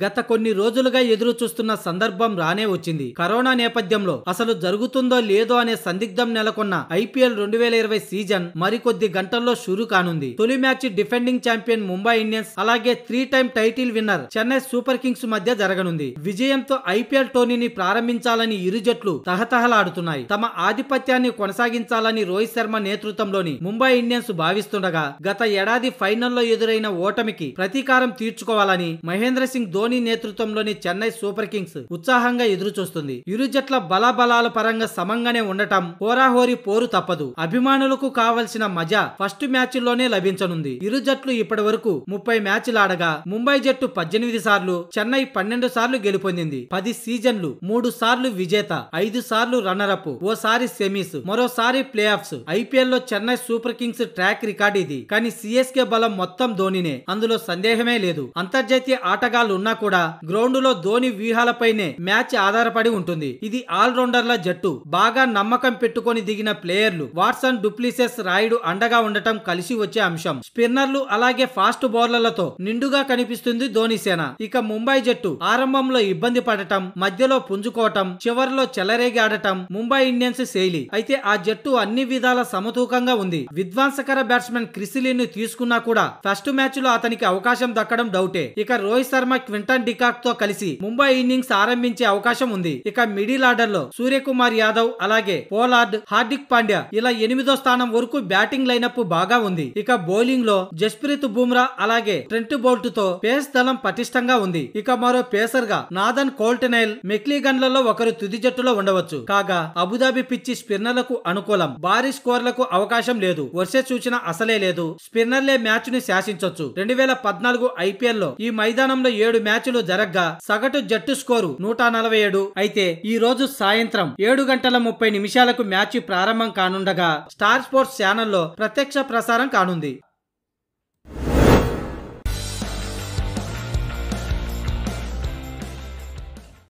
గత కొన్ని రోజులుగా ఎదురు చూస్తున్న సందర్భం రానే వచ్చింది కరోనా నేపథ్యంలో అసలు జరుగుతుందో లేదో అనే సందిగ్ధం నెలకొన్న ఐపీఎల్ రెండు వేల ఇరవై సీజన్ మరికొద్ది గంటల్లో షురు కానుంది తొలి match defending champion Mumbai Indians అలాగే three time title winner Chennai Super Kings మధ్య జరగనుంది విజయంతో ఐపీఎల్ టోర్నీని ప్రారంభించాలని ఇరు జట్లు తహతహలాడుతున్నాయి తమ ఆధిపత్యాన్ని కొనసాగించాలని రోహిత్ శర్మ నేతృత్వంలోని ముంబై ఇండియన్స్ భావిస్తుండగా గత ఏడాది ఫైనల్లో ఎదురైన ఓటమికి ప్రతీకారం తీర్చుకోవాలని మహేంద్ర సింగ్ ధోని నేతృత్వంలోని చెన్నై సూపర్ కింగ్స్ ఉత్సాహంగా ఎదురుచూస్తుంది ఇరు జట్ల బలాబలాల పరంగా సమంగానే ఉండటం హోరాహోరీ పోరు తప్పదు అభిమానులకు కావలసిన మజా ఫస్ట్ లోనే లభించనుంది ఇరు జట్లు ఇప్పటి వరకు ముప్పై మ్యాచ్లాడగా ముంబై జట్టు పద్దెనిమిది సార్లు చెన్నై పన్నెండు సార్లు గెలుపొందింది పది సీజన్లు మూడు సార్లు విజేత ఐదు సార్లు రన్నరప్ ఓసారి సెమీస్ మరోసారి ప్లే ఆఫ్స్ ఐపీఎల్ లో Chennai Super Kings track record ఇది కానీ సిఎస్కే బలం మొత్తం ధోనినే అందులో సందేహమే లేదు అంతర్జాతీయ ఆటగాళ్లు ఉన్న ఉన్నా కూడా లో ధోని వ్యూహాలపైనే మ్యాచ్ ఆధారపడి ఉంటుంది ఇది ఆల్రౌండర్ల జట్టు బాగా నమ్మకం పెట్టుకొని దిగిన ప్లేయర్లు వాట్సన్ డూప్లిసెస్ రాయుడు అండగా ఉండటం కలిసి వచ్చే అంశం స్పిన్నర్లు అలాగే ఫాస్ట్ బౌలర్లతో నిండుగా కనిపిస్తుంది ధోని సేన ఇక ముంబై జట్టు ఆరంభంలో ఇబ్బంది పడటం మధ్యలో పుంజుకోవటం చివరిలో చెలరేగి ఆడటం ముంబై ఇండియన్స్ శైలి అయితే ఆ జట్టు అన్ని విధాల సమతూకంగా ఉంది విధ్వంసకర బ్యాట్స్మెన్ క్రిసిలీని తీసుకున్నా కూడా ఫస్ట్ మ్యాచ్ లో అతనికి అవకాశం దక్కడం డౌటే ఇక రోహిత్ శర్మ క్వింటన్ డికాక్తో తో కలిసి ముంబై ఇన్నింగ్స్ ఆరంభించే అవకాశం ఉంది ఇక మిడిల్ ఆర్డర్ లో సూర్యకుమార్ యాదవ్ అలాగే పోలార్డ్ హార్దిక్ పాండ్యా ఇలా ఎనిమిదో స్థానం వరకు బ్యాటింగ్ లైనప్ బాగా ఉంది ఇక బౌలింగ్ లో జస్ప్రీత్ బుమ్రా అలాగే ట్రెంట్ బోల్ట్ తో పేస్ దళం పటిష్టంగా ఉంది ఇక మరో పేసర్ గా నాదన్ కోల్టనైల్ మెక్లీగన్లలో ఒకరు తుది జట్టులో ఉండవచ్చు కాగా అబుదాబి పిచ్చి స్పిన్నర్లకు అనుకూలం భారీ స్కోర్లకు అవకాశం లేదు వర్ష సూచన అసలే లేదు స్పిన్నర్లే మ్యాచ్ ని శాసించవచ్చు రెండు వేల పద్నాలుగు ఐపీఎల్ లో ఈ మైదానంలో ఏడు మ్యాచ్ మ్యాచ్లు జరగ్గా సగటు జట్టు స్కోరు నూట నలభై ఏడు అయితే ఈ రోజు సాయంత్రం ఏడు గంటల ముప్పై నిమిషాలకు మ్యాచ్ ప్రారంభం కానుండగా స్టార్ స్పోర్ట్స్ ఛానల్లో ప్రత్యక్ష ప్రసారం కానుంది